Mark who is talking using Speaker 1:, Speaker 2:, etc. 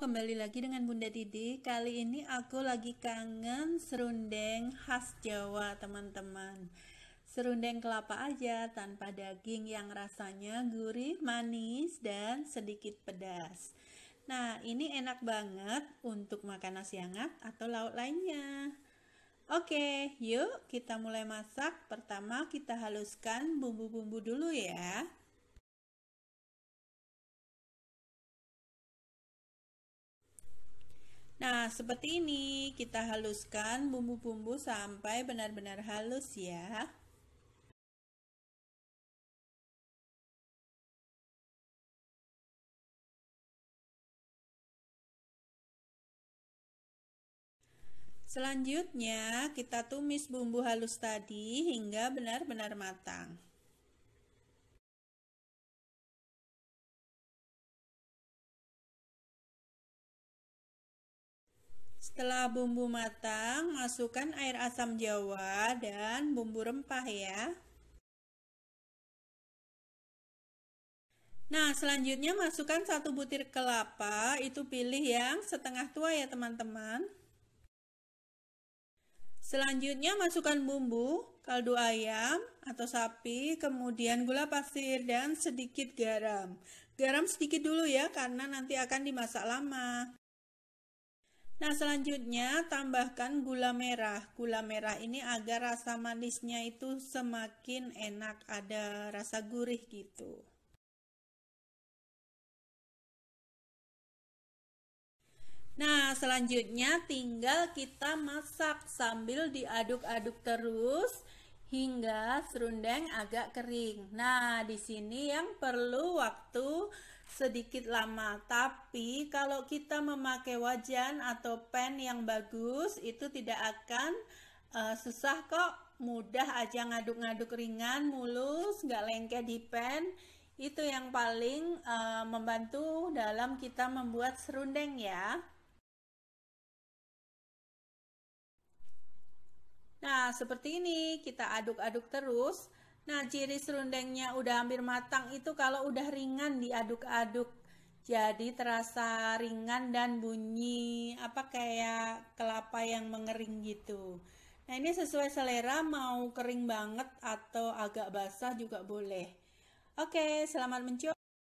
Speaker 1: kembali lagi dengan Bunda Didi. Kali ini aku lagi kangen serundeng khas Jawa, teman-teman. Serundeng kelapa aja tanpa daging yang rasanya gurih, manis, dan sedikit pedas. Nah, ini enak banget untuk makan nasi hangat atau lauk lainnya. Oke, yuk kita mulai masak. Pertama kita haluskan bumbu-bumbu dulu ya. Nah, seperti ini kita haluskan bumbu-bumbu sampai benar-benar halus ya. Selanjutnya, kita tumis bumbu halus tadi hingga benar-benar matang. Setelah bumbu matang, masukkan air asam jawa dan bumbu rempah ya. Nah, selanjutnya masukkan satu butir kelapa, itu pilih yang setengah tua ya teman-teman. Selanjutnya masukkan bumbu, kaldu ayam atau sapi, kemudian gula pasir dan sedikit garam. Garam sedikit dulu ya, karena nanti akan dimasak lama. Nah, selanjutnya tambahkan gula merah. Gula merah ini agar rasa manisnya itu semakin enak, ada rasa gurih gitu. Nah, selanjutnya tinggal kita masak sambil diaduk-aduk terus hingga serundeng agak kering. Nah, di sini yang perlu waktu sedikit lama. Tapi kalau kita memakai wajan atau pen yang bagus itu tidak akan uh, susah kok. Mudah aja ngaduk-ngaduk ringan, mulus, nggak lengket di pen. Itu yang paling uh, membantu dalam kita membuat serundeng ya. Nah, seperti ini kita aduk-aduk terus Nah, ciri serundengnya udah hampir matang itu kalau udah ringan diaduk-aduk. Jadi terasa ringan dan bunyi apa kayak kelapa yang mengering gitu. Nah, ini sesuai selera mau kering banget atau agak basah juga boleh. Oke, selamat mencoba.